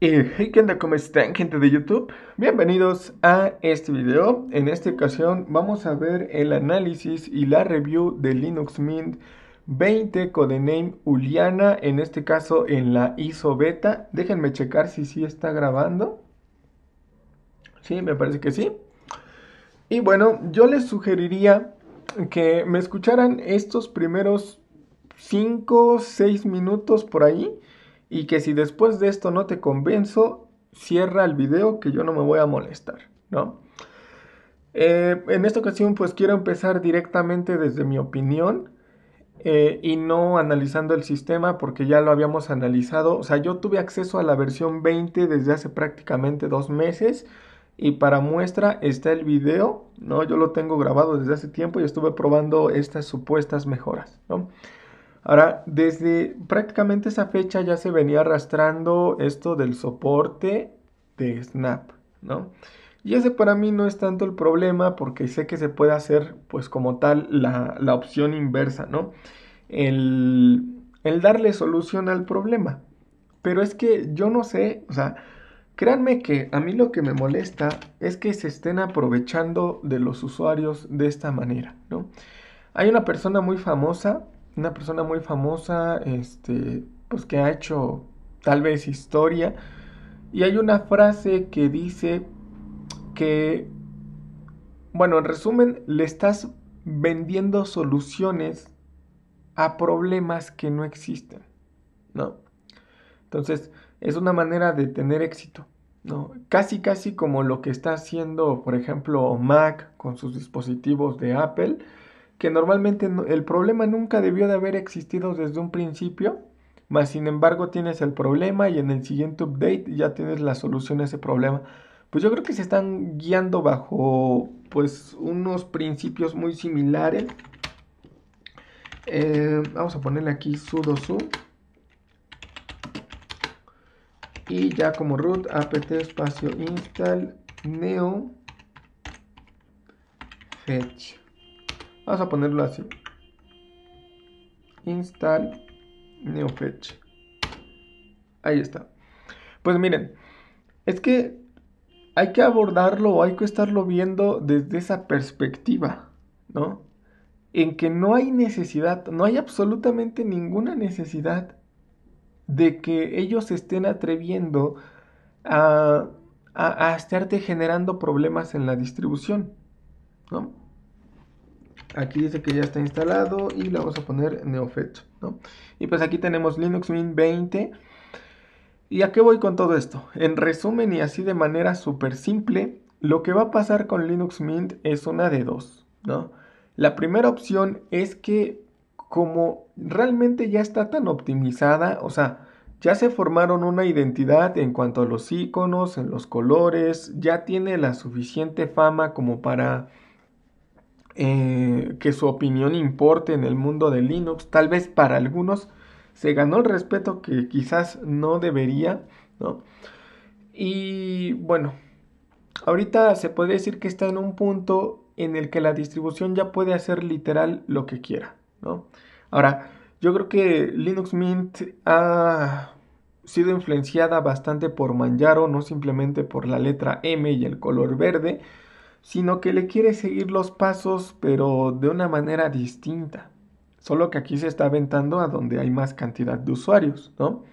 hey, ¿qué onda? ¿Cómo están, gente de YouTube? Bienvenidos a este video. En esta ocasión vamos a ver el análisis y la review de Linux Mint 20 codename Uliana, en este caso en la ISO beta. Déjenme checar si sí está grabando. Sí, me parece que sí. Y bueno, yo les sugeriría que me escucharan estos primeros 5 6 minutos por ahí y que si después de esto no te convenzo, cierra el video que yo no me voy a molestar, ¿no? Eh, en esta ocasión pues quiero empezar directamente desde mi opinión eh, y no analizando el sistema porque ya lo habíamos analizado. O sea, yo tuve acceso a la versión 20 desde hace prácticamente dos meses y para muestra está el video, ¿no? Yo lo tengo grabado desde hace tiempo y estuve probando estas supuestas mejoras, ¿no? Ahora, desde prácticamente esa fecha ya se venía arrastrando esto del soporte de Snap, ¿no? Y ese para mí no es tanto el problema porque sé que se puede hacer pues como tal la, opción inversa, ¿no? El, el darle solución al problema. Pero es que yo no sé, o sea, Créanme que a mí lo que me molesta es que se estén aprovechando de los usuarios de esta manera, ¿no? Hay una persona muy famosa una persona muy famosa, este, pues que ha hecho tal vez historia. Y hay una frase que dice que, bueno, en resumen, le estás vendiendo soluciones a problemas que no existen, ¿no? Entonces, es una manera de tener éxito, ¿no? Casi, casi como lo que está haciendo, por ejemplo, Mac con sus dispositivos de Apple que normalmente el problema nunca debió de haber existido desde un principio, más sin embargo tienes el problema y en el siguiente update ya tienes la solución a ese problema. Pues yo creo que se están guiando bajo pues unos principios muy similares. Eh, vamos a ponerle aquí sudo su. Y ya como root apt espacio install neo fetch. Vamos a ponerlo así. Install NeoFetch. Ahí está. Pues miren, es que hay que abordarlo, hay que estarlo viendo desde esa perspectiva, ¿no? En que no hay necesidad, no hay absolutamente ninguna necesidad de que ellos estén atreviendo a, a, a estarte generando problemas en la distribución, ¿no? aquí dice que ya está instalado y le vamos a poner neofetch, ¿no? Y pues aquí tenemos Linux Mint 20. ¿Y a qué voy con todo esto? En resumen y así de manera súper simple, lo que va a pasar con Linux Mint es una de dos, ¿no? La primera opción es que como realmente ya está tan optimizada, o sea, ya se formaron una identidad en cuanto a los iconos, en los colores, ya tiene la suficiente fama como para eh, que su opinión importe en el mundo de Linux. Tal vez para algunos se ganó el respeto que quizás no debería, ¿no? Y bueno, ahorita se podría decir que está en un punto en el que la distribución ya puede hacer literal lo que quiera, ¿no? Ahora, yo creo que Linux Mint ha sido influenciada bastante por Manjaro, no simplemente por la letra M y el color verde, sino que le quiere seguir los pasos, pero de una manera distinta. Solo que aquí se está aventando a donde hay más cantidad de usuarios, ¿no?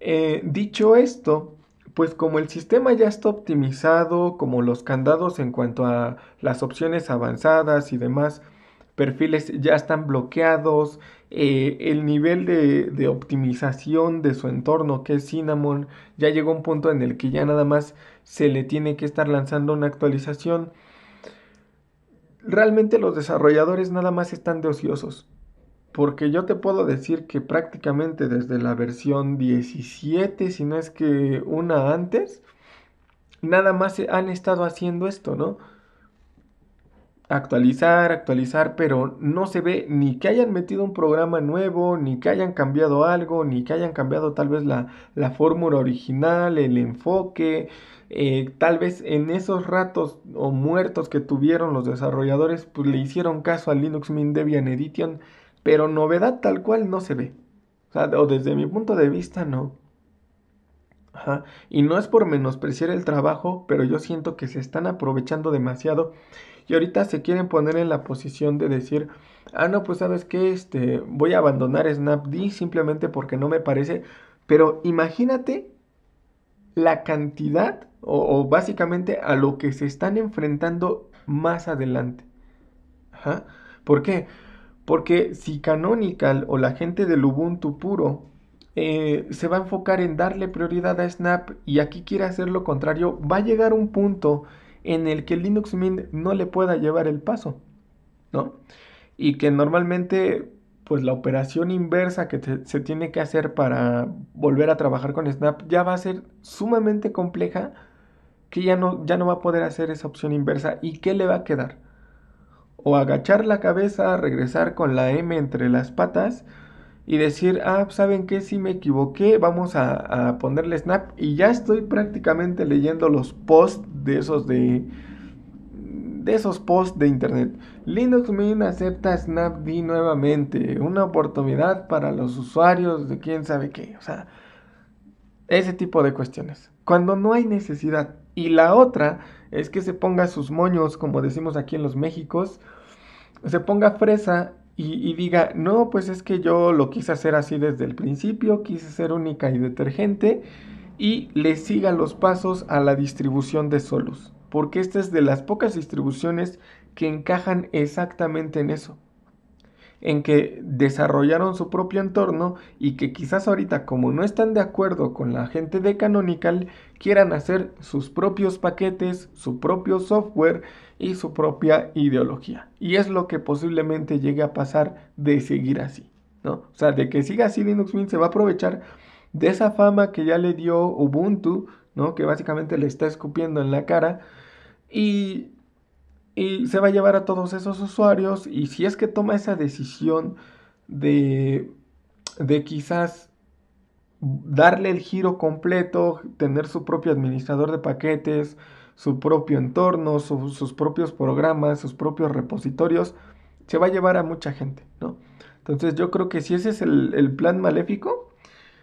Eh, dicho esto, pues como el sistema ya está optimizado, como los candados en cuanto a las opciones avanzadas y demás, perfiles ya están bloqueados, eh, el nivel de, de, optimización de su entorno que es Cinnamon ya llegó un punto en el que ya nada más se le tiene que estar lanzando una actualización. Realmente los desarrolladores nada más están de ociosos, porque yo te puedo decir que prácticamente desde la versión 17, si no es que una antes, nada más han estado haciendo esto, ¿no? actualizar, actualizar, pero no se ve ni que hayan metido un programa nuevo, ni que hayan cambiado algo, ni que hayan cambiado tal vez la, fórmula original, el enfoque. Eh, tal vez en esos ratos o muertos que tuvieron los desarrolladores, pues le hicieron caso al Linux Mint Debian Edition, pero novedad tal cual no se ve. O, sea, o desde mi punto de vista no. Y no es por menospreciar el trabajo, pero yo siento que se están aprovechando demasiado y ahorita se quieren poner en la posición de decir, ah, no, pues sabes que este, voy a abandonar Snapd simplemente porque no me parece, pero imagínate la cantidad o, básicamente a lo que se están enfrentando más adelante. ¿Por qué? Porque si Canonical o la gente del Ubuntu puro eh, se va a enfocar en darle prioridad a Snap y aquí quiere hacer lo contrario, va a llegar un punto en el que Linux Mint no le pueda llevar el paso, ¿no? Y que normalmente, pues la operación inversa que se tiene que hacer para volver a trabajar con Snap ya va a ser sumamente compleja, que ya no, ya no va a poder hacer esa opción inversa. ¿Y qué le va a quedar? O agachar la cabeza, regresar con la M entre las patas, y decir, ah, pues, ¿saben qué? Si me equivoqué, vamos a, ponerle snap. Y ya estoy prácticamente leyendo los posts de esos de... De esos posts de internet. Linux Mint acepta Snapd nuevamente. Una oportunidad para los usuarios de quién sabe qué. O sea, ese tipo de cuestiones. Cuando no hay necesidad. Y la otra es que se ponga sus moños, como decimos aquí en los Méxicos. Se ponga fresa y, diga, no, pues es que yo lo quise hacer así desde el principio, quise ser única y detergente, y le siga los pasos a la distribución de solos, porque esta es de las pocas distribuciones que encajan exactamente en eso en que desarrollaron su propio entorno y que quizás ahorita como no están de acuerdo con la gente de Canonical, quieran hacer sus propios paquetes, su propio software y su propia ideología. Y es lo que posiblemente llegue a pasar de seguir así, ¿no? O sea, de que siga así Linux Mint se va a aprovechar de esa fama que ya le dio Ubuntu, ¿no? Que básicamente le está escupiendo en la cara y y se va a llevar a todos esos usuarios y si es que toma esa decisión de de quizás darle el giro completo, tener su propio administrador de paquetes, su propio entorno, sus propios programas, sus propios repositorios, se va a llevar a mucha gente, ¿no? Entonces yo creo que si ese es el, plan maléfico,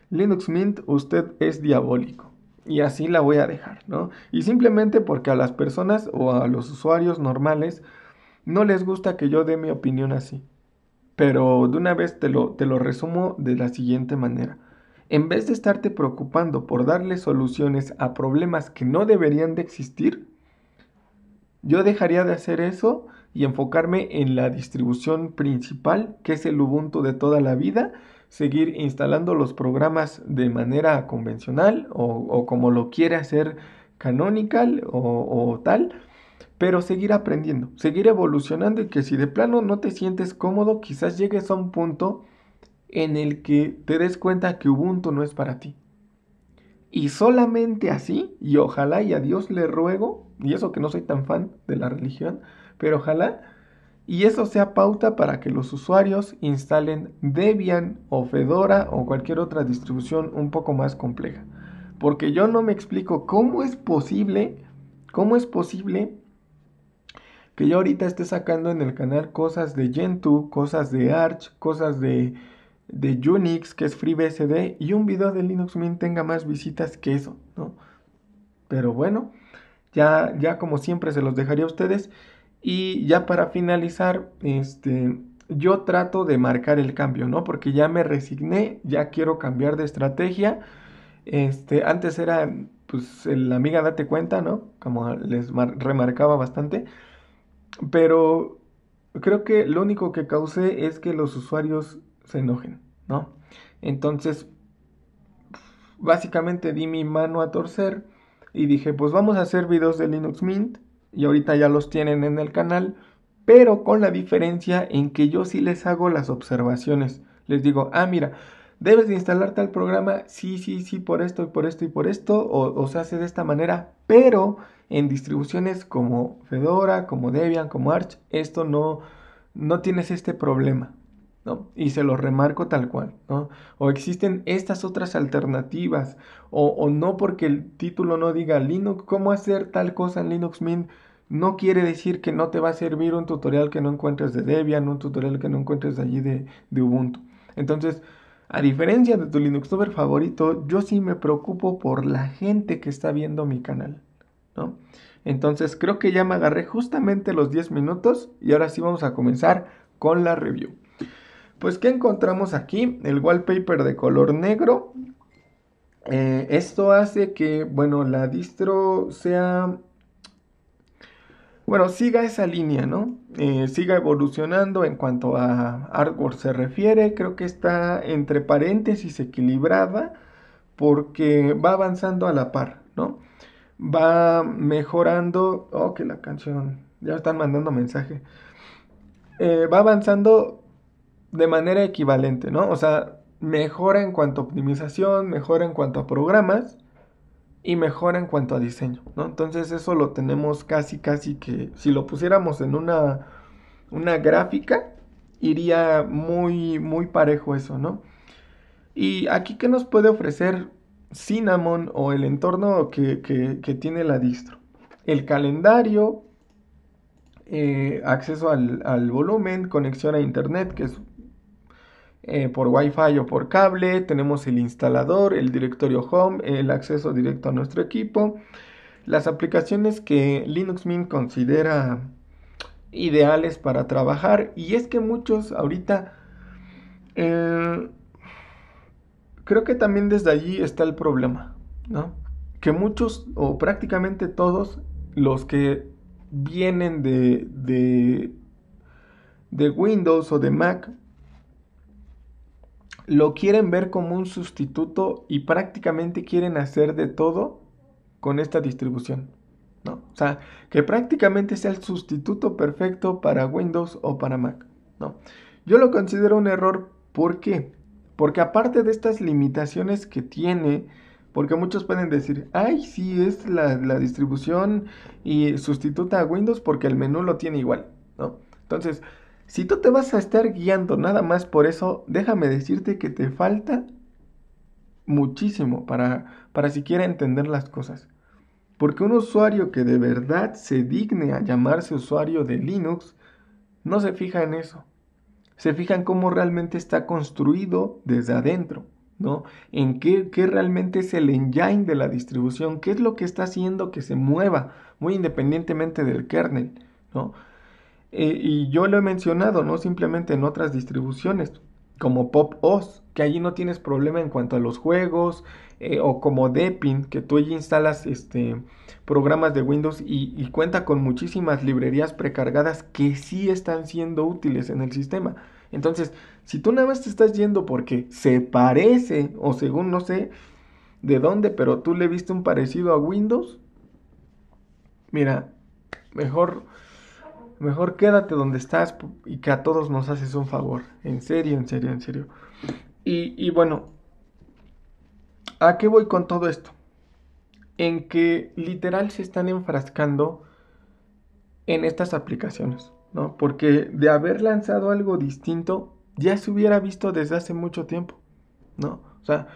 Linux Mint, usted es diabólico. Y así la voy a dejar, ¿no? Y simplemente porque a las personas o a los usuarios normales no les gusta que yo dé mi opinión así. Pero de una vez te lo resumo de la siguiente manera. En vez de estarte preocupando por darle soluciones a problemas que no deberían de existir, yo dejaría de hacer eso y enfocarme en la distribución principal, que es el Ubuntu de toda la vida, seguir instalando los programas de manera convencional o, como lo quiere hacer Canonical o, o tal, pero seguir aprendiendo, seguir evolucionando y que si de plano no te sientes cómodo, quizás llegues a un punto en el que te des cuenta que Ubuntu no es para ti. Y solamente así, y ojalá y a Dios le ruego, y eso que no soy tan fan de la religión, pero ojalá, y eso sea pauta para que los usuarios instalen Debian o Fedora o cualquier otra distribución un poco más compleja. Porque yo no me explico cómo es posible, cómo es posible que yo ahorita esté sacando en el canal cosas de Gentoo, cosas de Arch, cosas de de Unix, que es FreeBSD, y un video de Linux Mint tenga más visitas que eso, ¿no? Pero bueno, ya, ya como siempre se los dejaría a ustedes. Y ya para finalizar, este, yo trato de marcar el cambio, ¿no? Porque ya me resigné, ya quiero cambiar de estrategia. Este, antes era, pues, la amiga date cuenta, ¿no? Como les remarcaba bastante. Pero creo que lo único que causé es que los usuarios se enojen. ¿no? Entonces, básicamente di mi mano a torcer y dije, pues vamos a hacer videos de Linux Mint y ahorita ya los tienen en el canal, pero con la diferencia en que yo sí les hago las observaciones. Les digo, ah, mira, debes de instalar tal programa, sí, sí, sí, por esto y por esto y por esto, o, o se hace de esta manera, pero en distribuciones como Fedora, como Debian, como Arch, esto no, no tienes este problema, y se lo remarco tal cual, ¿no? O existen estas otras alternativas, o, no porque el título no diga Linux, cómo hacer tal cosa en Linux Mint, no quiere decir que no te va a servir un tutorial que no encuentres de Debian, un tutorial que no encuentres allí de, Ubuntu. Entonces, a diferencia de tu Linux Uber favorito, yo sí me preocupo por la gente que está viendo mi canal, ¿no? Entonces creo que ya me agarré justamente los 10 minutos y ahora sí vamos a comenzar con la review. Pues, ¿qué encontramos aquí? El wallpaper de color negro. Eh, esto hace que, bueno, la distro sea... Bueno, siga esa línea, ¿no? Eh, siga evolucionando en cuanto a artwork se refiere. Creo que está entre paréntesis equilibrada porque va avanzando a la par, ¿no? Va mejorando... Oh, que la canción... Ya están mandando mensaje. Eh, va avanzando de manera equivalente, ¿no? O sea, mejora en cuanto a optimización, mejora en cuanto a programas y mejora en cuanto a diseño, ¿no? Entonces eso lo tenemos casi, casi que si lo pusiéramos en una, una gráfica, iría muy, muy parejo eso, ¿no? Y aquí, ¿qué nos puede ofrecer Cinnamon o el entorno que, tiene la distro? El calendario, eh, acceso al, al, volumen, conexión a internet, que es eh, por Wi-Fi o por cable, tenemos el instalador, el directorio home, el acceso directo a nuestro equipo. Las aplicaciones que Linux Mint considera ideales para trabajar y es que muchos ahorita eh, creo que también desde allí está el problema, Que muchos o prácticamente todos los que vienen de, de Windows o de Mac lo quieren ver como un sustituto y prácticamente quieren hacer de todo con esta distribución. ¿no? O sea, que prácticamente sea el sustituto perfecto para Windows o para Mac. ¿no? Yo lo considero un error, ¿por qué? Porque aparte de estas limitaciones que tiene, porque muchos pueden decir, ay, sí, es la, distribución y sustituta a Windows porque el menú lo tiene igual, ¿no? Entonces, si tú te vas a estar guiando nada más por eso, déjame decirte que te falta muchísimo para, para siquiera entender las cosas. Porque un usuario que de verdad se digne a llamarse usuario de Linux, no se fija en eso. Se fija en cómo realmente está construido desde adentro, ¿no? En qué, qué realmente es el engine de la distribución, qué es lo que está haciendo que se mueva, muy independientemente del kernel, ¿no? Eh, y yo lo he mencionado, ¿no? Simplemente en otras distribuciones, como Pop OS, que allí no tienes problema en cuanto a los juegos, eh, o como Deepin, que tú allí instalas este, programas de Windows y, y cuenta con muchísimas librerías precargadas que sí están siendo útiles en el sistema. Entonces, si tú nada más te estás yendo porque se parece, o según no sé de dónde, pero tú le viste un parecido a Windows, mira, mejor Mejor quédate donde estás y que a todos nos haces un favor. En serio, en serio, en serio. Y, bueno, ¿a qué voy con todo esto? En que literal se están enfrascando en estas aplicaciones, ¿no? Porque de haber lanzado algo distinto, ya se hubiera visto desde hace mucho tiempo, ¿no? O sea,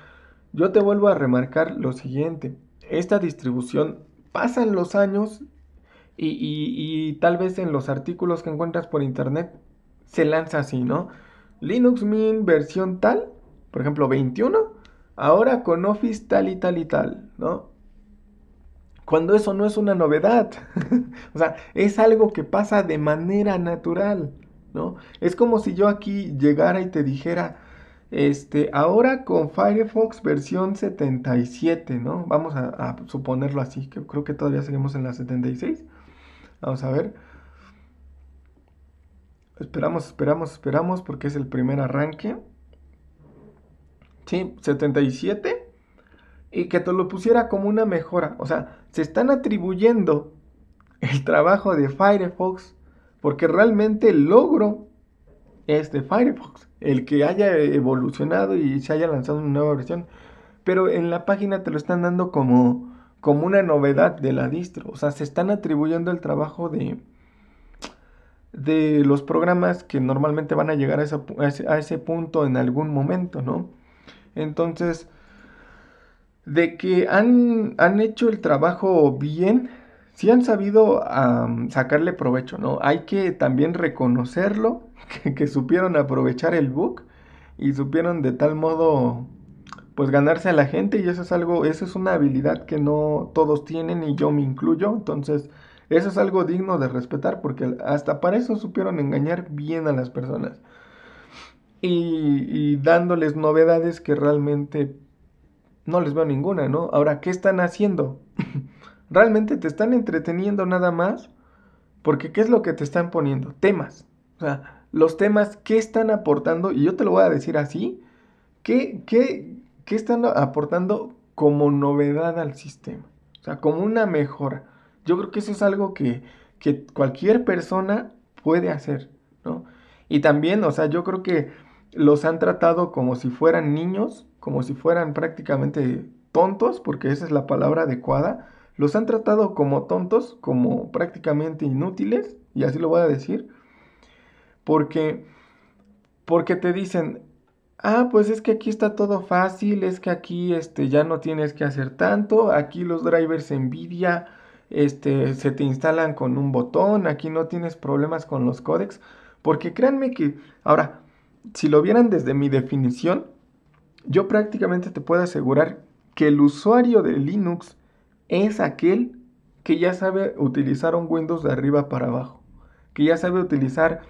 yo te vuelvo a remarcar lo siguiente, esta distribución pasan los años y, tal vez en los artículos que encuentras por internet se lanza así, ¿no? Linux Mint versión tal, por ejemplo 21, ahora con Office tal y tal y tal, ¿no? Cuando eso no es una novedad, o sea, es algo que pasa de manera natural, ¿no? Es como si yo aquí llegara y te dijera, este, ahora con Firefox versión 77, ¿no? Vamos a, a suponerlo así, que creo que todavía seguimos en la 76. Vamos a ver. Esperamos, esperamos, esperamos porque es el primer arranque. Sí, 77. Y que te lo pusiera como una mejora. O sea, se están atribuyendo el trabajo de Firefox porque realmente el logro es de Firefox. El que haya evolucionado y se haya lanzado una nueva versión. Pero en la página te lo están dando como como una novedad de la distro. O sea, se están atribuyendo el trabajo de, de los programas que normalmente van a llegar a, ese, punto en algún momento, ¿no? Entonces, de que han, han hecho el trabajo bien, si han sabido sacarle provecho, ¿no? Hay que también reconocerlo, que, supieron aprovechar el book. y supieron de tal modo pues ganarse a la gente y eso es algo, eso es una habilidad que no todos tienen y yo me incluyo, entonces eso es algo digno de respetar porque hasta para eso supieron engañar bien a las personas y, dándoles novedades que realmente no les veo ninguna, ¿no? Ahora, ¿qué están haciendo? ¿Realmente te están entreteniendo nada más? Porque ¿qué es lo que te están poniendo? Temas. O sea, los temas, que están aportando? Y yo te lo voy a decir así. ¿Qué, qué, ¿qué están aportando como novedad al sistema? O sea, como una mejora. Yo creo que eso es algo que, cualquier persona puede hacer, ¿no? Y también, o sea, yo creo que los han tratado como si fueran niños, como si fueran prácticamente tontos, porque esa es la palabra adecuada. Los han tratado como tontos, como prácticamente inútiles, y así lo voy a decir, porque, porque te dicen, ah, pues es que aquí está todo fácil, es que aquí este, ya no tienes que hacer tanto, aquí los drivers NVIDIA este, se te instalan con un botón, aquí no tienes problemas con los codecs. porque créanme que, ahora, si lo vieran desde mi definición, yo prácticamente te puedo asegurar que el usuario de Linux es aquel que ya sabe utilizar un Windows de arriba para abajo, que ya sabe utilizar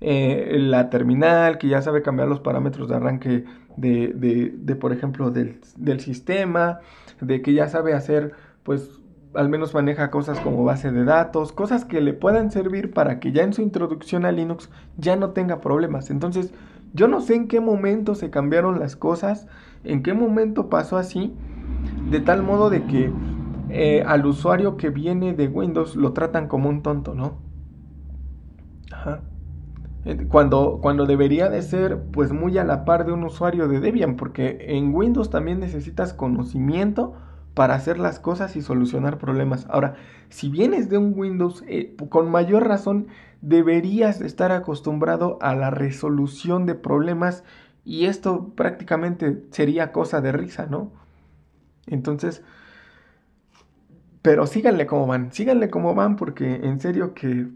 eh, la terminal, que ya sabe cambiar los parámetros de arranque de, por ejemplo, del, sistema, de que ya sabe hacer, pues, al menos maneja cosas como base de datos, cosas que le puedan servir para que ya en su introducción a Linux ya no tenga problemas. Entonces, yo no sé en qué momento se cambiaron las cosas, en qué momento pasó así, de tal modo de que eh, al usuario que viene de Windows lo tratan como un tonto, ¿no? Ajá. Eh, cuando, cuando debería de ser pues muy a la par de un usuario de Debian, porque en Windows también necesitas conocimiento para hacer las cosas y solucionar problemas. Ahora, si vienes de un Windows, eh, con mayor razón deberías estar acostumbrado a la resolución de problemas y esto prácticamente sería cosa de risa, ¿no? Entonces, pero síganle como van, síganle como van porque en serio que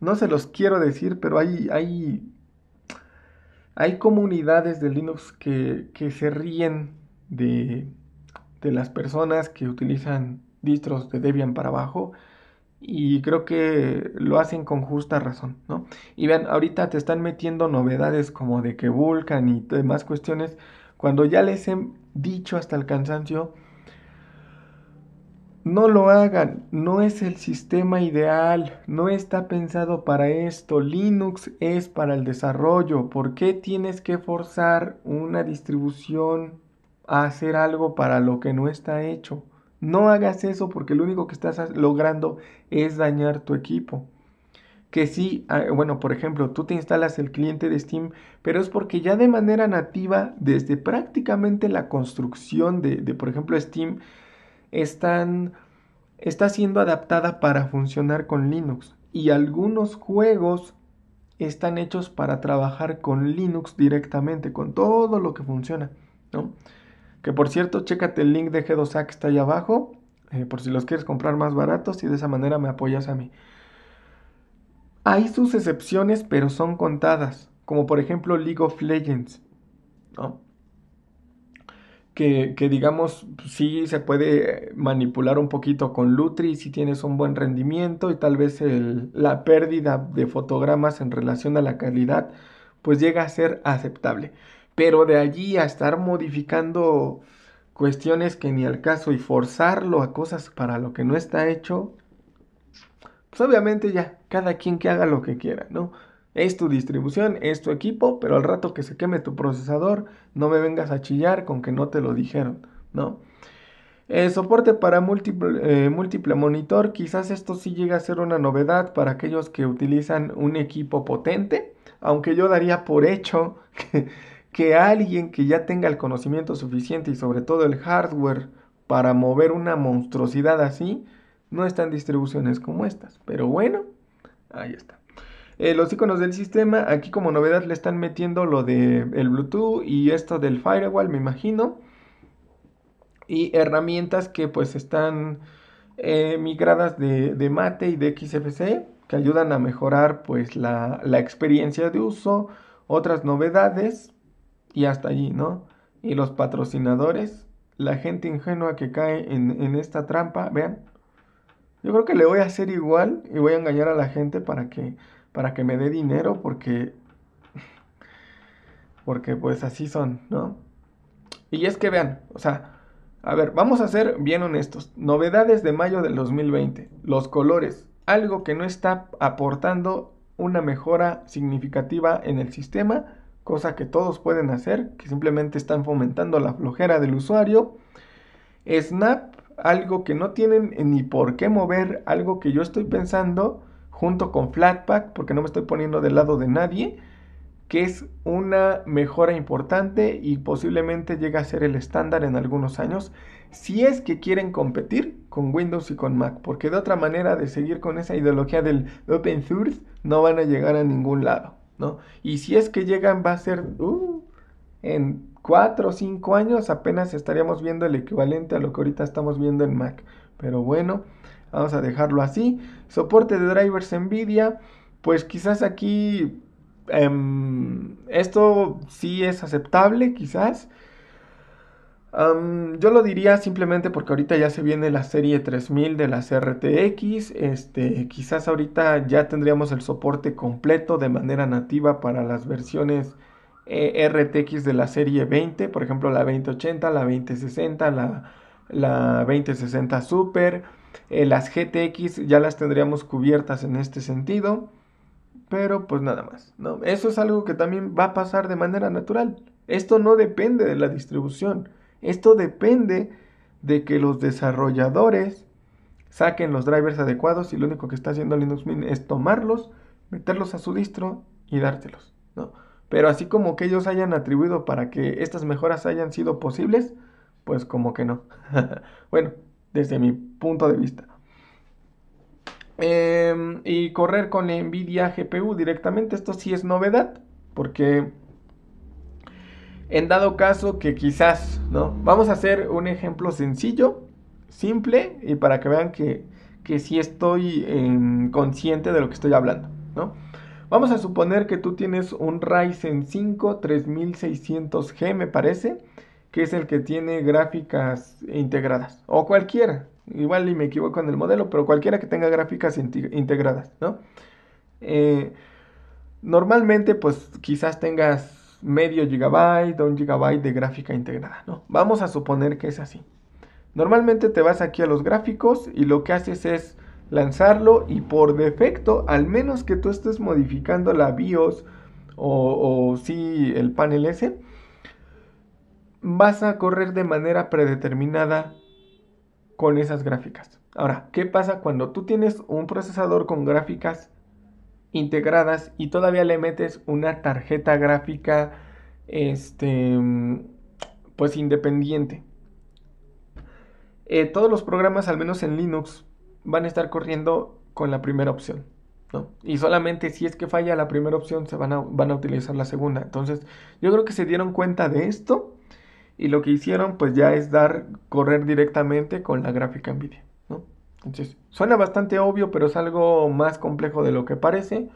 no se los quiero decir, pero hay, hay, hay comunidades de Linux que, que se ríen de, de las personas que utilizan distros de Debian para abajo y creo que lo hacen con justa razón, ¿no? Y vean, ahorita te están metiendo novedades como de que vulcan y demás cuestiones, cuando ya les he dicho hasta el cansancio no lo hagan, no es el sistema ideal, no está pensado para esto. Linux es para el desarrollo. ¿Por qué tienes que forzar una distribución a hacer algo para lo que no está hecho? No hagas eso porque lo único que estás logrando es dañar tu equipo. Que sí, ah, bueno, por ejemplo, tú te instalas el cliente de Steam, pero es porque ya de manera nativa, desde prácticamente la construcción de, de por ejemplo, Steam, están, está siendo adaptada para funcionar con Linux y algunos juegos están hechos para trabajar con Linux directamente, con todo lo que funciona, ¿no? Que por cierto, chécate el link de G2A que está ahí abajo, eh, por si los quieres comprar más baratos y de esa manera me apoyas a mí. Hay sus excepciones, pero son contadas, como por ejemplo League of Legends, ¿no? que, digamos, sí se puede manipular un poquito con Lutri si tienes un buen rendimiento y tal vez la pérdida de fotogramas en relación a la calidad, pues llega a ser aceptable. Pero de allí a estar modificando cuestiones que ni al caso y forzarlo a cosas para lo que no está hecho, pues obviamente ya, cada quien que haga lo que quiera, ¿no? Es tu distribución, es tu equipo, pero al rato que se queme tu procesador, no me vengas a chillar con que no te lo dijeron, ¿no? soporte para eh, múltiple, monitor, quizás esto sí llega a ser una novedad para aquellos que utilizan un equipo potente, aunque yo daría por hecho que, que alguien que ya tenga el conocimiento suficiente y sobre todo el hardware para mover una monstruosidad así, no está en distribuciones como estas. Pero bueno, ahí está. Eh, los iconos del sistema, aquí como novedad le están metiendo lo de Bluetooth y esto del firewall, me imagino. Y herramientas que pues están eh, migradas de, Mate y de XFC, que ayudan a mejorar pues la, experiencia de uso, otras novedades y hasta allí, ¿no? Y los patrocinadores, la gente ingenua que cae en esta trampa, vean. Yo creo que le voy a hacer igual y voy a engañar a la gente para que para que me dé dinero porque porque pues así son, ¿no? Y es que vean, o sea, a ver, vamos a ser bien honestos. Novedades de mayo del 2020, los colores, algo que no está aportando una mejora significativa en el sistema, cosa que todos pueden hacer, que simplemente están fomentando la flojera del usuario. Snap, algo que no tienen ni por qué mover, algo que yo estoy pensando junto con Flatpak, porque no me estoy poniendo del lado de nadie, que es una mejora importante y posiblemente llega a ser el estándar en algunos años, si es que quieren competir con Windows y con Mac, porque de otra manera de seguir con esa ideología del open source no van a llegar a ningún lado, ¿no? Y si es que llegan va a ser uh, en 4 o 5 años apenas estaríamos viendo el equivalente a lo que ahorita estamos viendo en Mac, pero bueno. Vamos a dejarlo así. Soporte de drivers NVIDIA. Pues quizás aquí em, esto sí es aceptable, quizás. yo lo diría simplemente porque ahorita ya se viene la serie 3000 de las RTX. Este, quizás ahorita ya tendríamos el soporte completo de manera nativa para las versiones eh, RTX de la serie 20. Por ejemplo, la 2080, la 2060, la, la 2060 Super. Eh, las GTX ya las tendríamos cubiertas en este sentido. Pero pues nada más. ¿no? Eso es algo que también va a pasar de manera natural. Esto no depende de la distribución. Esto depende de que los desarrolladores saquen los drivers adecuados y lo único que está haciendo Linux Mint es tomarlos, meterlos a su distro y dártelos. Pero así como que ellos hayan atribuido para que estas mejoras hayan sido posibles, pues como que no. bueno, desde mi punto de vista. Em, y correr con Nvidia GPU directamente, esto sí es novedad, porque en dado caso que quizás, ¿no? Vamos a hacer un ejemplo sencillo, simple, y para que vean que, que sí estoy em, consciente de lo que estoy hablando, ¿no? Vamos a suponer que tú tienes un Ryzen 5 3600G, me parece, que es el que tiene gráficas integradas, o cualquiera, Igual y me equivoco en el modelo, pero cualquiera que tenga gráficas integradas, ¿no? Eh, normalmente, pues quizás tengas medio gigabyte o un gigabyte de gráfica integrada, ¿no? Vamos a suponer que es así. Normalmente te vas aquí a los gráficos y lo que haces es lanzarlo y por defecto, al menos que tú estés modificando la BIOS o, si el panel S, vas a correr de manera predeterminada con esas gráficas. Ahora, ¿qué pasa cuando tú tienes un procesador con gráficas integradas y todavía le metes una tarjeta gráfica este pues independiente? Eh, todos los programas, al menos en Linux, van a estar corriendo con la primera opción. Y solamente si es que falla la primera opción, se van a, van a utilizar la segunda. Entonces, yo creo que se dieron cuenta de esto y lo que hicieron pues ya es dar, correr directamente con la gráfica NVIDIA. ¿no? Entonces, suena bastante obvio, pero es algo más complejo de lo que parece.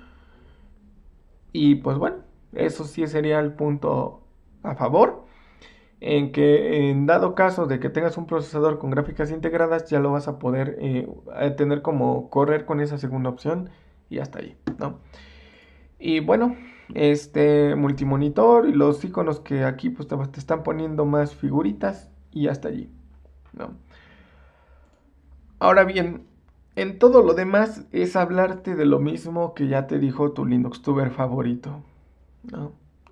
Y pues bueno, eso sí sería el punto a favor. En que en dado caso de que tengas un procesador con gráficas integradas, ya lo vas a poder eh, tener como correr con esa segunda opción y hasta ahí, Y bueno, este multimonitor y los iconos que aquí pues, te, están poniendo más figuritas y hasta allí. Ahora bien, en todo lo demás es hablarte de lo mismo que ya te dijo tu Linux tuber favorito.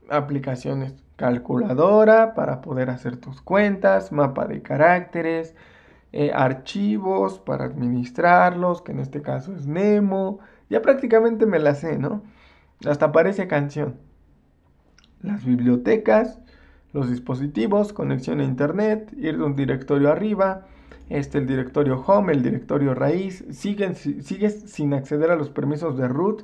Aplicaciones, calculadora para poder hacer tus cuentas, mapa de caracteres, eh, archivos para administrarlos, que en este caso es Nemo. Ya prácticamente me la sé, ¿no? Hasta parece canción. Las bibliotecas, los dispositivos, conexión a internet, ir de un directorio arriba, este, el directorio home, el directorio raíz, sigues sin acceder a los permisos de root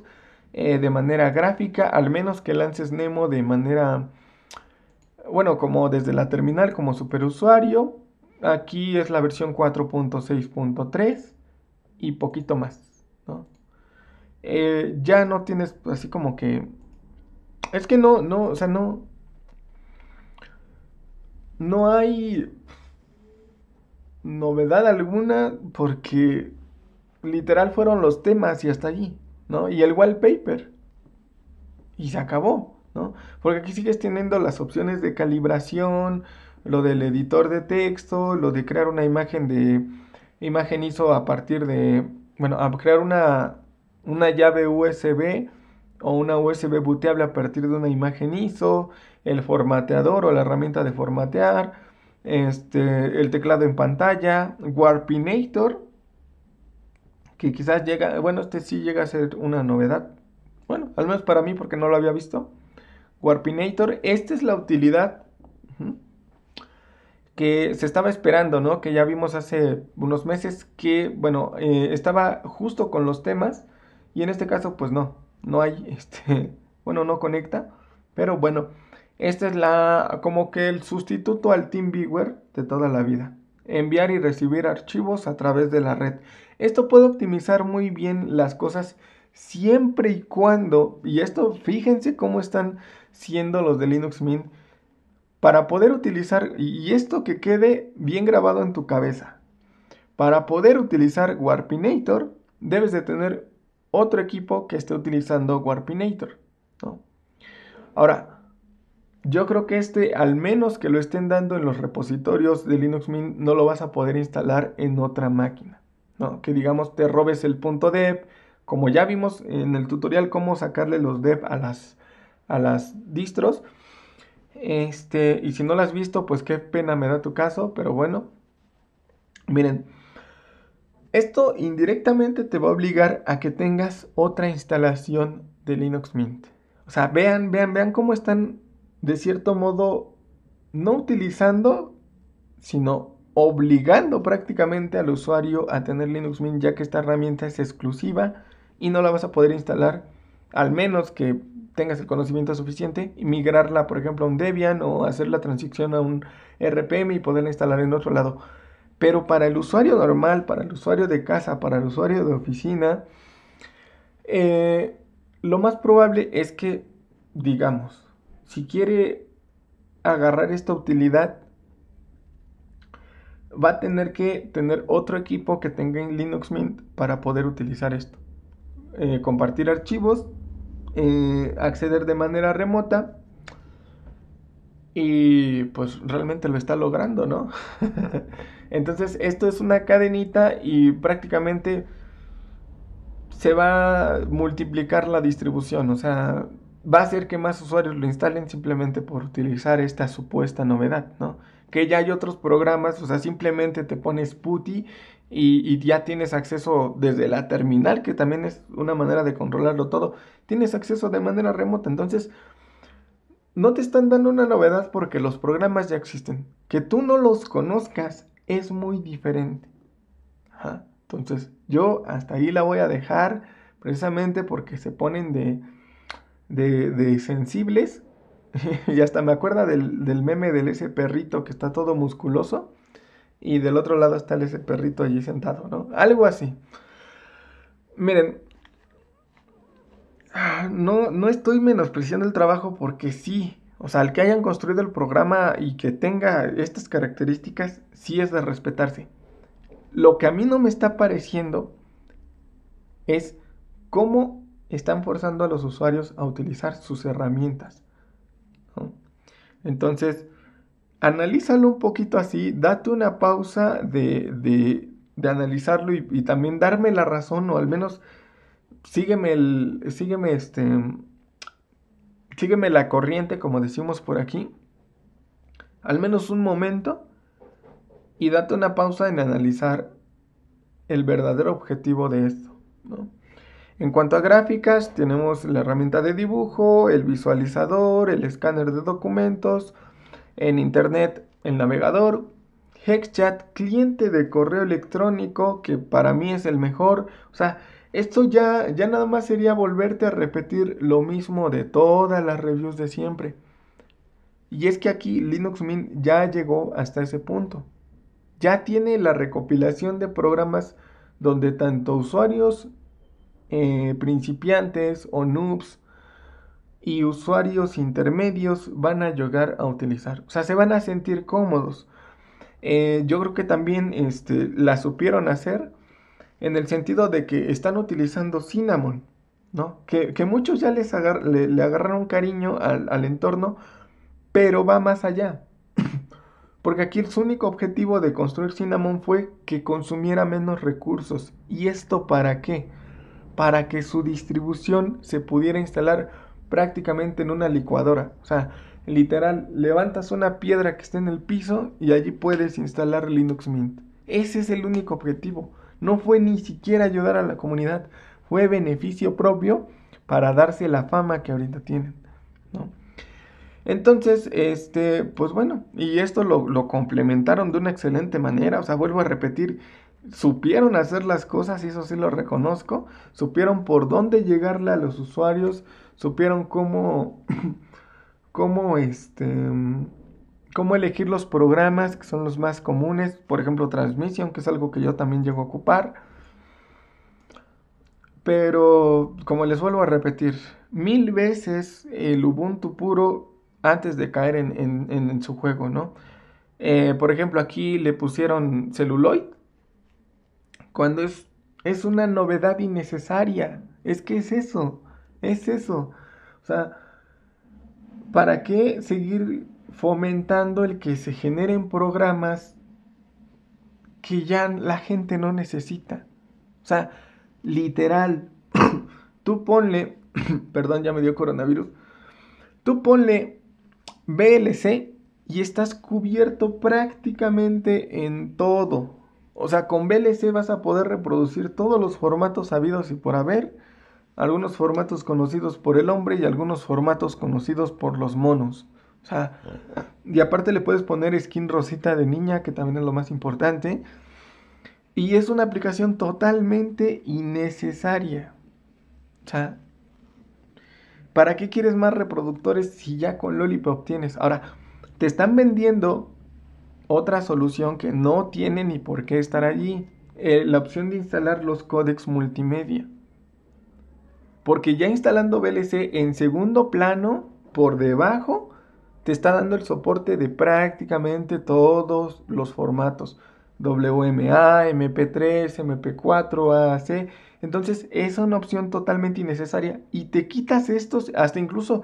eh, de manera gráfica, al menos que lances Nemo de manera, bueno, como desde la terminal como superusuario. Aquí es la versión 4.6.3 y poquito más. Eh, ya no tienes así como que... Es que no, no, o sea, no... No hay novedad alguna porque literal fueron los temas y hasta allí, ¿no? Y el wallpaper. Y se acabó, ¿no? Porque aquí sigues teniendo las opciones de calibración, lo del editor de texto, lo de crear una imagen de imagen hizo a partir de, bueno, a crear una una llave USB o una USB booteable a partir de una imagen ISO, el formateador o la herramienta de formatear, este, el teclado en pantalla, Warpinator, que quizás llega, bueno, este sí llega a ser una novedad, bueno, al menos para mí porque no lo había visto. Warpinator, esta es la utilidad que se estaba esperando, ¿no? Que ya vimos hace unos meses que, bueno, eh, estaba justo con los temas y en este caso, pues no, no hay, este, bueno, no conecta. Pero bueno, este es la, como que el sustituto al TeamViewer de toda la vida. Enviar y recibir archivos a través de la red. Esto puede optimizar muy bien las cosas siempre y cuando, y esto fíjense cómo están siendo los de Linux Mint, para poder utilizar, y esto que quede bien grabado en tu cabeza, para poder utilizar Warpinator debes de tener otro equipo que esté utilizando Warpinator. Ahora, yo creo que este, al menos que lo estén dando en los repositorios de Linux Mint, no lo vas a poder instalar en otra máquina. ¿no? Que digamos te robes el punto dev. como ya vimos en el tutorial cómo sacarle los .dev a las, a las distros. Este, y si no lo has visto, pues qué pena me da tu caso, pero bueno. Miren, esto indirectamente te va a obligar a que tengas otra instalación de Linux Mint. O sea, vean, vean, vean cómo están de cierto modo no utilizando, sino obligando prácticamente al usuario a tener Linux Mint ya que esta herramienta es exclusiva y no la vas a poder instalar al menos que tengas el conocimiento suficiente y migrarla por ejemplo a un Debian o hacer la transición a un RPM y poderla instalar en otro lado. Pero para el usuario normal, para el usuario de casa, para el usuario de oficina, eh, lo más probable es que, digamos, si quiere agarrar esta utilidad, va a tener que tener otro equipo que tenga en Linux Mint para poder utilizar esto. Eh, compartir archivos, eh, acceder de manera remota y pues realmente lo está logrando, ¿no? Entonces esto es una cadenita y prácticamente se va a multiplicar la distribución, o sea, va a hacer que más usuarios lo instalen simplemente por utilizar esta supuesta novedad, ¿no? Que ya hay otros programas, o sea, simplemente te pones PuTTY y, y, ya tienes acceso desde la terminal, que también es una manera de controlarlo todo, tienes acceso de manera remota, entonces no te están dando una novedad porque los programas ya existen. Que tú no los conozcas es muy diferente. Entonces, yo hasta ahí la voy a dejar precisamente porque se ponen de, de, sensibles. y hasta me acuerda del, meme del ese perrito que está todo musculoso y del otro lado está ese perrito allí sentado, ¿no? Algo así. Miren, ah, no, no estoy menospreciando el trabajo porque sí, o sea, el que hayan construido el programa y que tenga estas características, sí es de respetarse. Lo que a mí no me está pareciendo es cómo están forzando a los usuarios a utilizar sus herramientas. Entonces, analízalo un poquito así, date una pausa de, de, analizarlo y, y, también darme la razón, o al menos sígueme, el, sígueme este, sígueme la corriente, como decimos por aquí, al menos un momento y date una pausa en analizar el verdadero objetivo de esto. En cuanto a gráficas, tenemos la herramienta de dibujo, el visualizador, el escáner de documentos, en Internet el navegador, Hexchat, cliente de correo electrónico, que para mí es el mejor. O sea, esto ya, ya nada más sería volverte a repetir lo mismo de todas las reviews de siempre. Y es que aquí Linux Mint ya llegó hasta ese punto. Ya tiene la recopilación de programas donde tanto usuarios eh, principiantes o noobs y usuarios intermedios van a llegar a utilizar. O sea, se van a sentir cómodos. Eh, yo creo que también este, la supieron hacer en el sentido de que están utilizando Cinnamon, ¿no? Que, muchos ya les le, agarraron cariño al, al entorno, pero va más allá. Porque aquí su único objetivo de construir Cinnamon fue que consumiera menos recursos. ¿Y esto para qué? Para que su distribución se pudiera instalar prácticamente en una licuadora. O sea, literal, levantas una piedra que esté en el piso y allí puedes instalar Linux Mint. Ese es el único objetivo. No fue ni siquiera ayudar a la comunidad, fue beneficio propio para darse la fama que ahorita tienen, Entonces, este, pues bueno, y esto lo, lo complementaron de una excelente manera, o sea, vuelvo a repetir, supieron hacer las cosas, y eso sí lo reconozco, supieron por dónde llegarle a los usuarios, supieron cómo, cómo este cómo elegir los programas que son los más comunes, por ejemplo Transmisión, que es algo que yo también llego a ocupar. Pero como les vuelvo a repetir, mil veces el Ubuntu puro antes de caer en, su juego, ¿no? Eh, por ejemplo, aquí le pusieron celuloid, cuando es, es una novedad innecesaria. Es que es eso, es eso. O sea, ¿para qué seguir fomentando el que se generen programas que ya la gente no necesita. O sea, literal, tú ponle, perdón, ya me dio coronavirus, tú ponle BLC y estás cubierto prácticamente en todo. O sea, con VLC vas a poder reproducir todos los formatos habidos y por haber, algunos formatos conocidos por el hombre y algunos formatos conocidos por los monos. O sea, y aparte le puedes poner skin rosita de niña, que también es lo más importante. Y es una aplicación totalmente innecesaria. O sea, ¿para qué quieres más reproductores si ya con Lollipop tienes? Ahora, te están vendiendo otra solución que no tiene ni por qué estar allí. Eh, la opción de instalar los códecs multimedia. Porque ya instalando VLC en segundo plano, por debajo, te está dando el soporte de prácticamente todos los formatos. WMA, MP3, MP4, AAC. Entonces es una opción totalmente innecesaria y te quitas estos, hasta incluso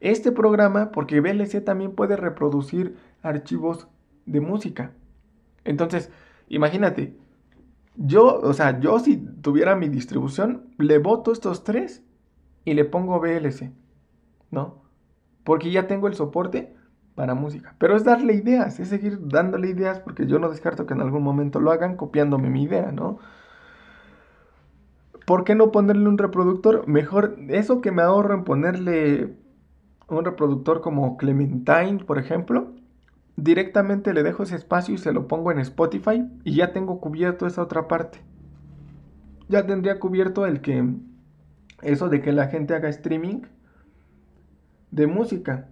este programa, porque VLC también puede reproducir archivos de música. Entonces, imagínate, yo, o sea, yo si tuviera mi distribución, le voto estos tres y le pongo VLC, ¿no? porque ya tengo el soporte para música. Pero es darle ideas, es seguir dándole ideas, porque yo no descarto que en algún momento lo hagan copiándome mi idea, ¿no? ¿Por qué no ponerle un reproductor? Mejor eso que me ahorro en ponerle un reproductor como Clementine, por ejemplo. Directamente le dejo ese espacio y se lo pongo en Spotify y ya tengo cubierto esa otra parte. Ya tendría cubierto el que eso de que la gente haga streaming de música.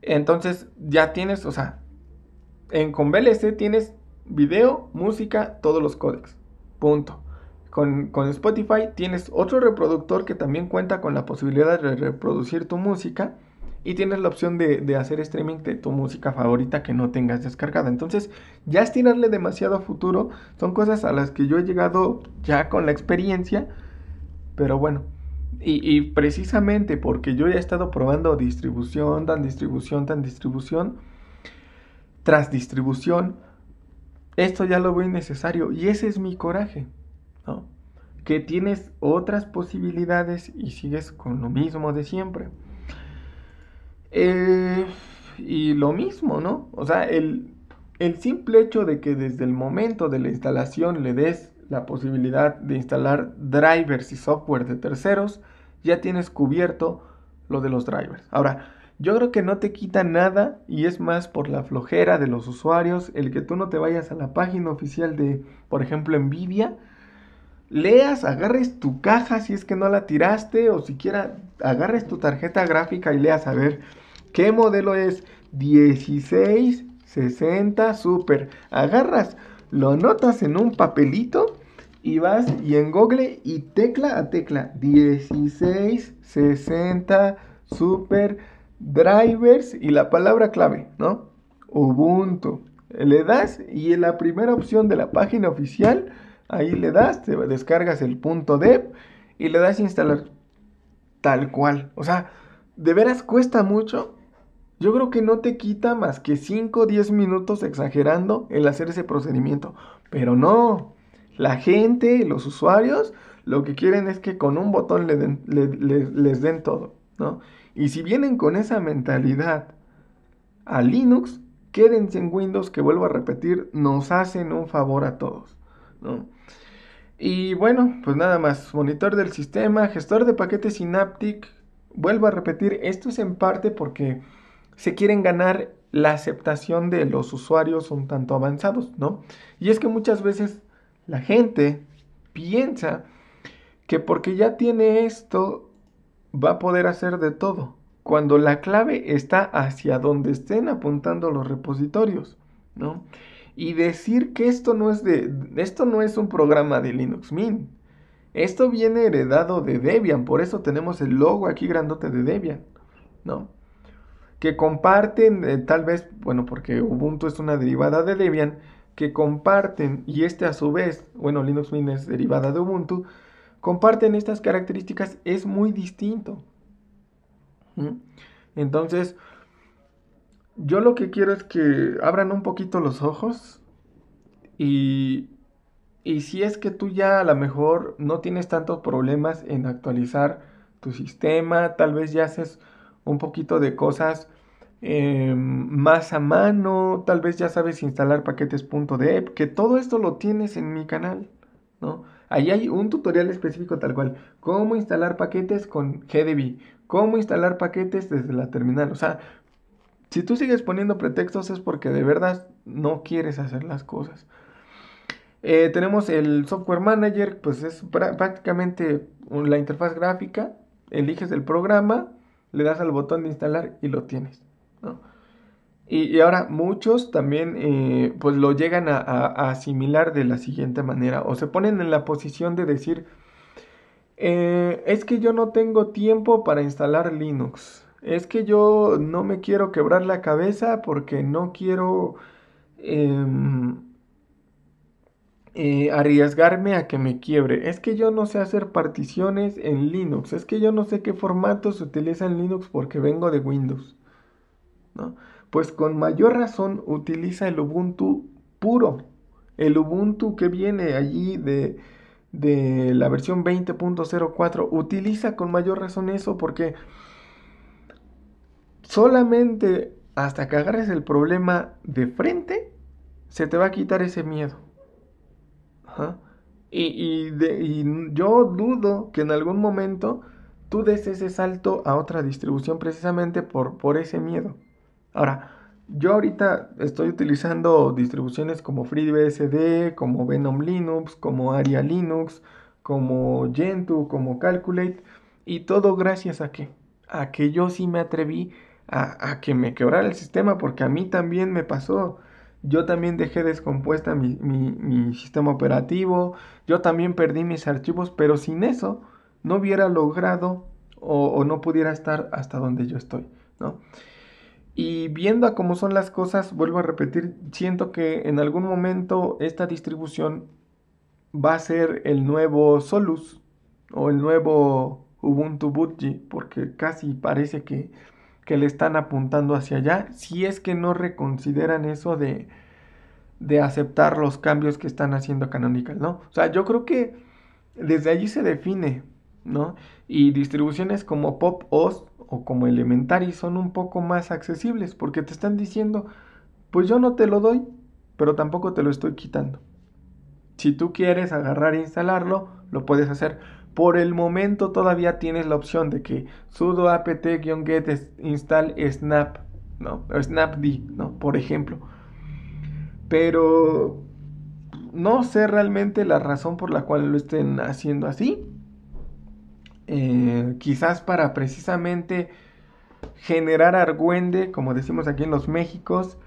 Entonces ya tienes, o sea, en con VLC tienes video, música, todos los códecs. Punto. Con, Spotify tienes otro reproductor que también cuenta con la posibilidad de reproducir tu música y tienes la opción de, hacer streaming de tu música favorita que no tengas descargada. Entonces ya estirarle demasiado futuro. Son cosas a las que yo he llegado ya con la experiencia. Pero bueno, y, precisamente porque yo ya he estado probando distribución, tan distribución, tan distribución, tras distribución, esto ya lo veo innecesario. Y ese es mi coraje, ¿no? Que tienes otras posibilidades y sigues con lo mismo de siempre. Eh, y lo mismo, ¿no? O sea, el simple hecho de que desde el momento de la instalación le des la posibilidad de instalar drivers y software de terceros, ya tienes cubierto lo de los drivers. Ahora, yo creo que no te quita nada y es más por la flojera de los usuarios el que tú no te vayas a la página oficial de, por ejemplo, Nvidia, leas, agarres tu caja si es que no la tiraste o siquiera agarres tu tarjeta gráfica y leas a ver qué modelo es 1660 Super. Agarras lo notas en un papelito y vas y en Google y tecla a tecla 1660 Super Drivers y la palabra clave, ¿no? Ubuntu. Le das y en la primera opción de la página oficial, ahí le das, te descargas el punto .deb y le das instalar tal cual. O sea, de veras cuesta mucho yo creo que no te quita más que 5 o 10 minutos exagerando el hacer ese procedimiento. Pero no, la gente, los usuarios, lo que quieren es que con un botón les den todo, Y si vienen con esa mentalidad a Linux, quédense en Windows, que vuelvo a repetir, nos hacen un favor a todos, Y bueno, pues nada más, monitor del sistema, gestor de paquetes Synaptic, vuelvo a repetir, esto es en parte porque se quieren ganar la aceptación de los usuarios un tanto avanzados, ¿no? Y es que muchas veces la gente piensa que porque ya tiene esto va a poder hacer de todo, cuando la clave está hacia donde estén apuntando los repositorios, ¿no? Y decir que esto no es de esto no es un programa de Linux Mint. Esto viene heredado de Debian, por eso tenemos el logo aquí grandote de Debian, ¿no? que comparten, eh, tal vez, bueno, porque Ubuntu es una derivada de Debian, que comparten, y este a su vez, bueno, Linux Mint es derivada de Ubuntu, comparten estas características, es muy distinto. ¿Mm? Entonces, yo lo que quiero es que abran un poquito los ojos y, y si es que tú ya a lo mejor no tienes tantos problemas en actualizar tu sistema, tal vez ya haces un poquito de cosas eh, más a mano, tal vez ya sabes instalar paquetes.dep, e que todo esto lo tienes en mi canal, ¿no? Ahí hay un tutorial específico tal cual, cómo instalar paquetes con GDB, cómo instalar paquetes desde la terminal, o sea, si tú sigues poniendo pretextos es porque de verdad no quieres hacer las cosas. Eh, tenemos el software manager, pues es prácticamente la interfaz gráfica, eliges el programa, le das al botón de instalar y lo tienes. Y, ahora muchos también eh, pues lo llegan a, asimilar de la siguiente manera o se ponen en la posición de decir, eh, es que yo no tengo tiempo para instalar Linux, es que yo no me quiero quebrar la cabeza porque no quiero... Em, eh, arriesgarme a que me quiebre. Es que yo no sé hacer particiones en Linux. Es que yo no sé qué formatos se utiliza en Linux porque vengo de Windows. Pues con mayor razón utiliza el Ubuntu puro. El Ubuntu que viene allí de, de la versión 20.04 utiliza con mayor razón eso porque solamente hasta que agarres el problema de frente se te va a quitar ese miedo. Y, yo dudo que en algún momento tú des ese salto a otra distribución precisamente por, por ese miedo. Ahora, yo ahorita estoy utilizando distribuciones como FreeBSD, como Venom Linux, como Aria Linux, como Gentoo, como Calculate, y todo gracias a que, a que yo sí me atreví a, a que me quebrara el sistema, porque a mí también me pasó yo también dejé descompuesta mi, sistema operativo, yo también perdí mis archivos, pero sin eso no hubiera logrado o, no pudiera estar hasta donde yo estoy, ¿no? Y viendo cómo son las cosas, vuelvo a repetir, siento que en algún momento esta distribución va a ser el nuevo Solus o el nuevo Ubuntu Budgie, porque casi parece que que le están apuntando hacia allá, si es que no reconsideran eso de, aceptar los cambios que están haciendo Canonical, ¿no? O sea, yo creo que desde allí se define, ¿no? Y distribuciones como Pop OS o como Elementary son un poco más accesibles porque te están diciendo, pues yo no te lo doy, pero tampoco te lo estoy quitando. Si tú quieres agarrar e instalarlo, lo puedes hacer. Por el momento todavía tienes la opción de que sudo apt-get install snap, ¿no? snapd, ¿no? Por ejemplo. Pero no sé realmente la razón por la cual lo estén haciendo así. Eh, quizás para precisamente generar argüende, como decimos aquí en los Méxicos,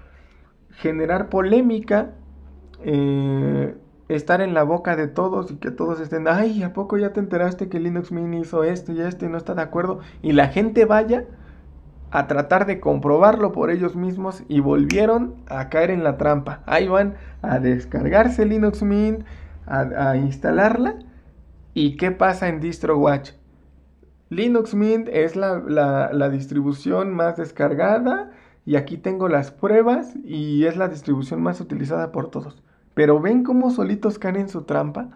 generar polémica eh, estar en la boca de todos y que todos estén, ay, ¿a poco ya te enteraste que Linux Mint hizo esto y esto y no está de acuerdo? Y la gente vaya a tratar de comprobarlo por ellos mismos y volvieron a caer en la trampa. Ahí van a descargarse Linux Mint, a, instalarla. ¿Y qué pasa en DistroWatch? Linux Mint es la distribución más descargada y aquí tengo las pruebas y es la distribución más utilizada por todos. Pero ven cómo solitos caen en su trampa.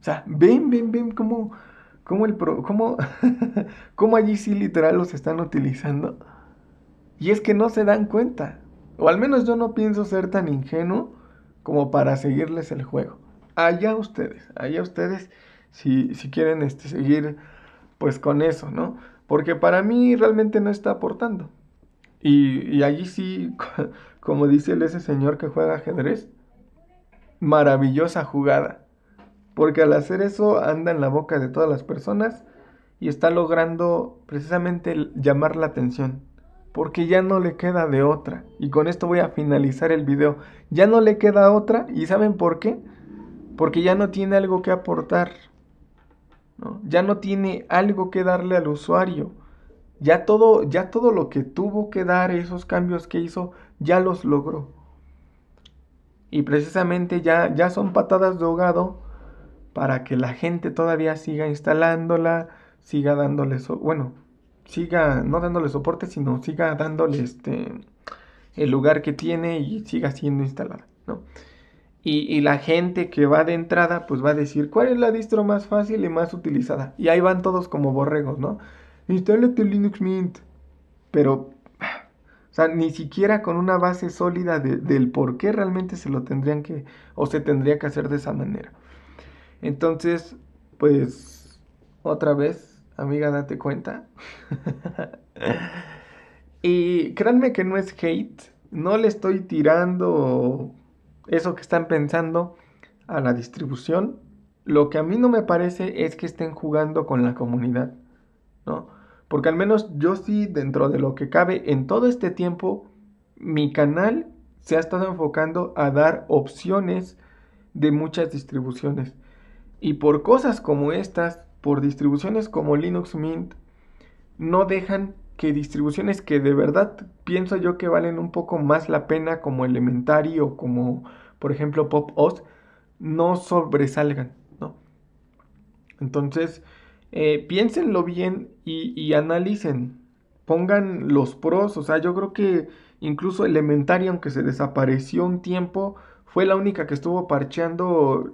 O sea, ven, ven, ven cómo, cómo, el cómo, allí sí literal los están utilizando. Y es que no se dan cuenta. O al menos yo no pienso ser tan ingenuo como para seguirles el juego. Allá ustedes, allá ustedes si, si quieren este, seguir pues con eso, ¿no? Porque para mí realmente no está aportando. Y, y allí sí, como dice ese señor que juega ajedrez, maravillosa jugada. Porque al hacer eso anda en la boca de todas las personas y está logrando precisamente llamar la atención. Porque ya no le queda de otra. Y con esto voy a finalizar el video. Ya no le queda otra. ¿Y saben por qué? Porque ya no tiene algo que aportar. Ya no tiene algo que darle al usuario. Ya todo, ya todo lo que tuvo que dar, esos cambios que hizo, ya los logró. Y precisamente ya, ya son patadas de ahogado para que la gente todavía siga instalándola, siga dándole, bueno, siga no dándole soporte, sino siga dándole este, el lugar que tiene y siga siendo instalada, ¿no? Y, la gente que va de entrada, pues va a decir, ¿cuál es la distro más fácil y más utilizada? Y ahí van todos como borregos, ¿no? Instálate Linux Mint. Pero o sea, ni siquiera con una base sólida del por qué realmente se lo tendrían que o se tendría que hacer de esa manera. Entonces, pues, otra vez, amiga, date cuenta. y créanme que no es hate, no le estoy tirando eso que están pensando a la distribución. Lo que a mí no me parece es que estén jugando con la comunidad, ¿no? Porque al menos yo sí, dentro de lo que cabe, en todo este tiempo, mi canal se ha estado enfocando a dar opciones de muchas distribuciones. Y por cosas como estas, por distribuciones como Linux Mint, no dejan que distribuciones que de verdad pienso yo que valen un poco más la pena, como Elementary o como, por ejemplo, Pop OS no sobresalgan, ¿no? Entonces, eh, piénsenlo bien y, analicen, pongan los pros, o sea, yo creo que incluso Elementary, aunque se desapareció un tiempo, fue la única que estuvo parcheando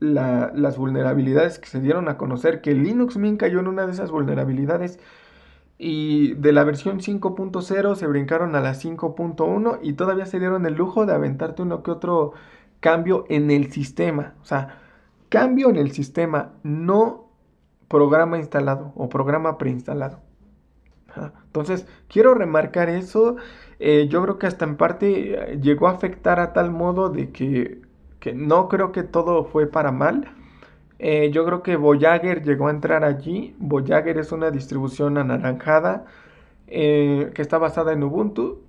las vulnerabilidades que se dieron a conocer, que Linux Mint cayó en una de esas vulnerabilidades y de la versión 5.0 se brincaron a la 5.1 y todavía se dieron el lujo de aventarte uno que otro cambio en el sistema, o sea, cambio en el sistema, no programa instalado o programa preinstalado. Entonces, quiero remarcar eso. Eh, yo creo que hasta en parte eh, llegó a afectar a tal modo de que, no creo que todo fue para mal. Eh, yo creo que Voyager llegó a entrar allí. Voyager es una distribución anaranjada que está basada en Ubuntu.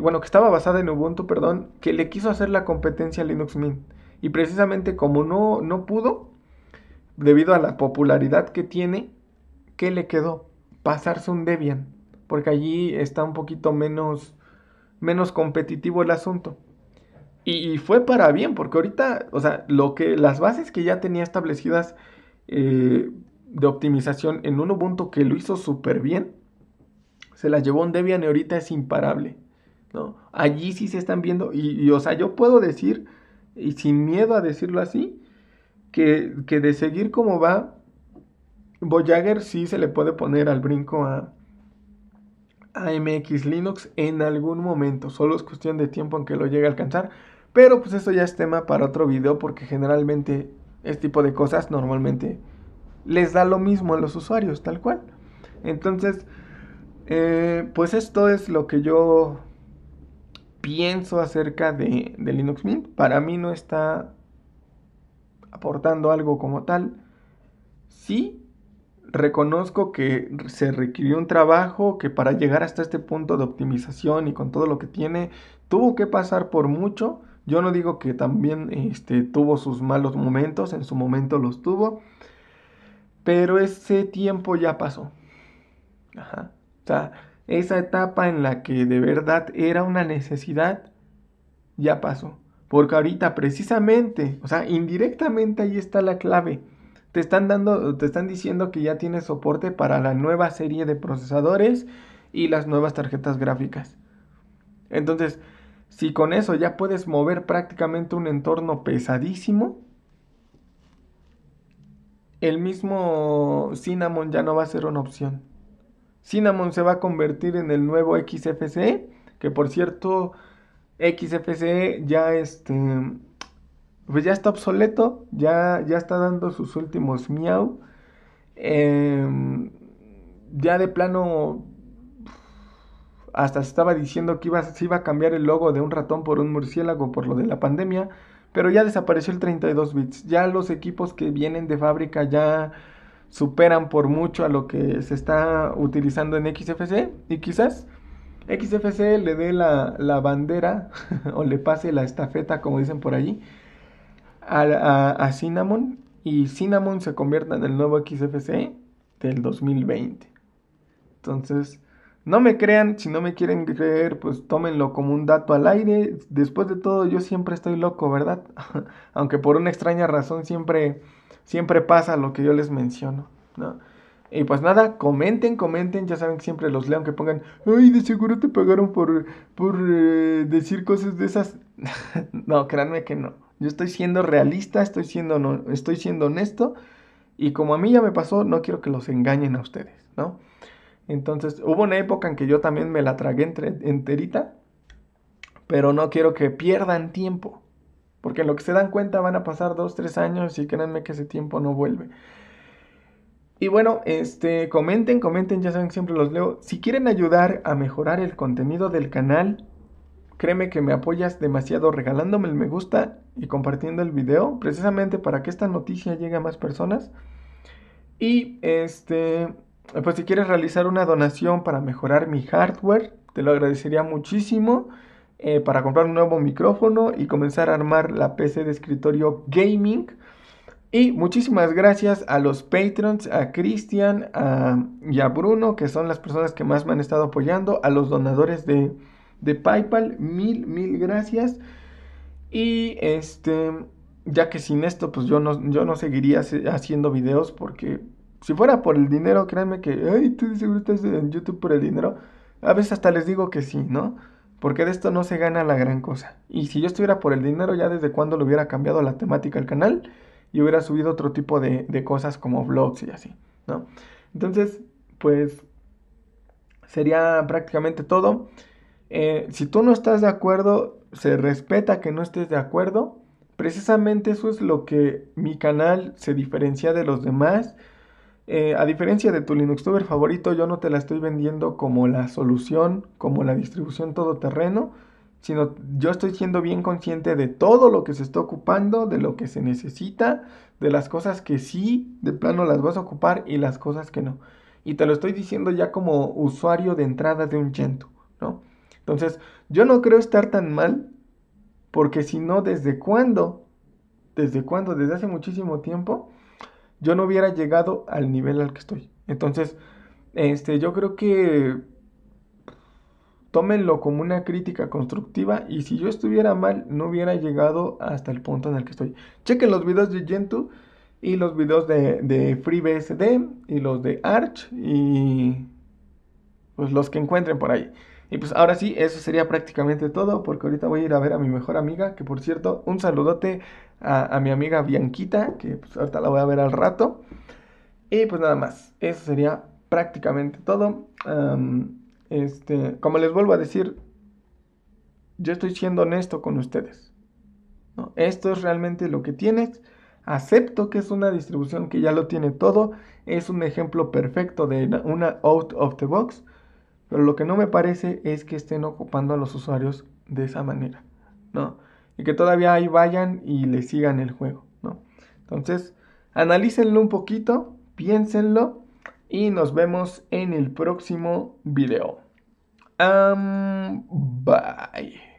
bueno, que estaba basada en Ubuntu, perdón, que le quiso hacer la competencia a Linux Mint. Y precisamente como no pudo, debido a la popularidad que tiene, ¿qué le quedó? Pasarse un Debian, porque allí está un poquito menos, menos competitivo el asunto. Y, fue para bien, porque ahorita, o sea, lo que, las bases que ya tenía establecidas eh, de optimización en un Ubuntu que lo hizo súper bien, se las llevó un Debian y ahorita es imparable. ¿no? Allí sí se están viendo, y o sea, yo puedo decir, y sin miedo a decirlo así, que, de seguir como va, Voyager sí se le puede poner al brinco a, a MX Linux en algún momento. Solo es cuestión de tiempo en que lo llegue a alcanzar. Pero pues eso ya es tema para otro video porque generalmente este tipo de cosas normalmente les da lo mismo a los usuarios, tal cual. Entonces, eh, pues esto es lo que yo pienso acerca de, de Linux Mint. Para mí no está aportando algo como tal. Sí, reconozco que se requirió un trabajo que para llegar hasta este punto de optimización y con todo lo que tiene, tuvo que pasar por mucho. Yo no digo que también este, tuvo sus malos momentos, en su momento los tuvo, pero ese tiempo ya pasó. Ajá. O sea, esa etapa en la que de verdad era una necesidad, ya pasó. Porque ahorita precisamente, o sea, indirectamente ahí está la clave. Te están dando, te están diciendo que ya tienes soporte para la nueva serie de procesadores y las nuevas tarjetas gráficas. Entonces, si con eso ya puedes mover prácticamente un entorno pesadísimo, el mismo Cinnamon ya no va a ser una opción. Cinnamon se va a convertir en el nuevo XFCE, que por cierto XFCE ya este pues ya está obsoleto, ya, ya está dando sus últimos miau. Em, ya de plano hasta se estaba diciendo que iba, se iba a cambiar el logo de un ratón por un murciélago por lo de la pandemia, pero ya desapareció el 32 bits. Ya los equipos que vienen de fábrica ya superan por mucho a lo que se está utilizando en XFC y quizás XFC le dé la, bandera o le pase la estafeta, como dicen por allí, a, Cinnamon y Cinnamon se convierta en el nuevo XFC del 2020. Entonces, no me crean, si no me quieren creer, pues tómenlo como un dato al aire. Después de todo, yo siempre estoy loco, ¿verdad? Aunque por una extraña razón siempre, siempre pasa lo que yo les menciono, ¿no? Y pues nada, comenten, comenten, ya saben que siempre los leo, que pongan, ay, de seguro te pagaron por, por eh, decir cosas de esas. no, créanme que no. Yo estoy siendo realista, estoy siendo, no, estoy siendo honesto, y como a mí ya me pasó, no quiero que los engañen a ustedes, ¿no? Entonces, hubo una época en que yo también me la tragué enterita, pero no quiero que pierdan tiempo, porque lo que se dan cuenta van a pasar dos, tres años y créanme que ese tiempo no vuelve. Y bueno, este, comenten, comenten, ya saben siempre los leo. Si quieren ayudar a mejorar el contenido del canal, créeme que me apoyas demasiado regalándome el me gusta y compartiendo el video, precisamente para que esta noticia llegue a más personas. Y este, pues si quieres realizar una donación para mejorar mi hardware, te lo agradecería muchísimo. Eh, para comprar un nuevo micrófono y comenzar a armar la PC de escritorio gaming y muchísimas gracias a los patrons, a Cristian y a Bruno, que son las personas que más me han estado apoyando, a los donadores de, PayPal, mil, mil gracias. Y este, ya que sin esto, pues yo no, yo no seguiría haciendo videos porque si fuera por el dinero, créanme que, ay, tú seguro estás en YouTube por el dinero. A veces hasta les digo que sí, ¿no? Porque de esto no se gana la gran cosa. Y si yo estuviera por el dinero, ya desde cuando lo hubiera cambiado la temática al canal y hubiera subido otro tipo de, cosas como vlogs y así, ¿no? Entonces, pues sería prácticamente todo. Eh, si tú no estás de acuerdo, se respeta que no estés de acuerdo. Precisamente eso es lo que mi canal se diferencia de los demás. Eh, a diferencia de tu LinuxTuber favorito, yo no te la estoy vendiendo como la solución, como la distribución todoterreno sino yo estoy siendo bien consciente de todo lo que se está ocupando, de lo que se necesita, de las cosas que sí de plano las vas a ocupar y las cosas que no. Y te lo estoy diciendo ya como usuario de entrada de un chento, ¿no? Entonces, yo no creo estar tan mal, porque si no, ¿desde cuándo? ¿Desde cuándo? Desde hace muchísimo tiempo, yo no hubiera llegado al nivel al que estoy. Entonces, este, yo creo que tómenlo como una crítica constructiva y si yo estuviera mal no hubiera llegado hasta el punto en el que estoy. Chequen los videos de Gentoo y los videos de, de FreeBSD y los de Arch y pues los que encuentren por ahí. Y pues ahora sí, eso sería prácticamente todo porque ahorita voy a ir a ver a mi mejor amiga, que por cierto, un saludote a, a mi amiga Bianquita, que pues ahorita la voy a ver al rato. Y pues nada más, eso sería prácticamente todo. Este, como les vuelvo a decir, yo estoy siendo honesto con ustedes. Esto es realmente lo que tienes. Acepto que es una distribución que ya lo tiene todo. Es un ejemplo perfecto de una out of the box. Pero lo que no me parece es que estén ocupando a los usuarios de esa manera. ¿no? Y que todavía ahí vayan y le sigan el juego. Entonces, analícenlo un poquito, piénsenlo y nos vemos en el próximo video. bye.